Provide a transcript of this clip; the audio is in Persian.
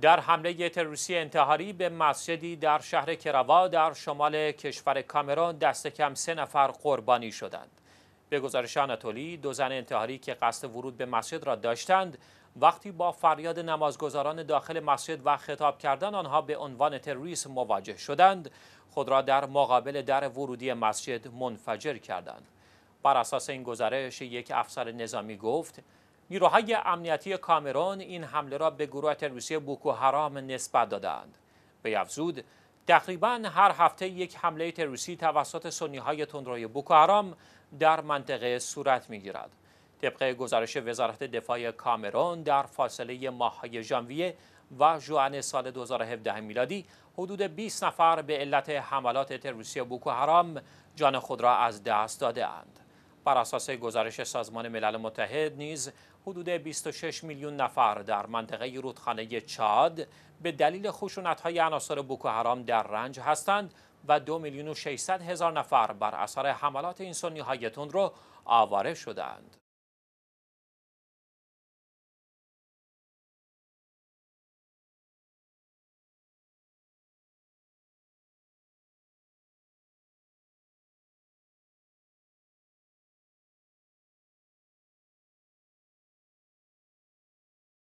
در حمله تروریستی انتحاری به مسجدی در شهر کروا در شمال کشور کامرون دست کم سه نفر قربانی شدند. به گزارش آناتولی دو زن انتحاری که قصد ورود به مسجد را داشتند وقتی با فریاد نمازگزاران داخل مسجد و خطاب کردن آنها به عنوان تروریست مواجه شدند خود را در مقابل در ورودی مسجد منفجر کردند. بر اساس این گزارش یک افسر نظامی گفت نیروهای امنیتی کامرون این حمله را به گروه تروریستی بوکو حرام نسبت دادند. به افزود تقریبا هر هفته یک حمله تروریستی توسط سنی های تندروی بوکو حرام در منطقه صورت می گیرد. طبق گزارش وزارت دفاع کامرون در فاصله ماههای ژانویه و جوان سال 2017 میلادی حدود 20 نفر به علت حملات تروریستی بوکو حرام جان خود را از دست داده اند. بر اساس گزارش سازمان ملل متحد نیز حدود 26 میلیون نفر در منطقه رودخانه چاد به دلیل های عناصر حرام در رنج هستند و 2 میلیون و 600 هزار نفر بر اثر حملات این سنی های رو آواره شدند.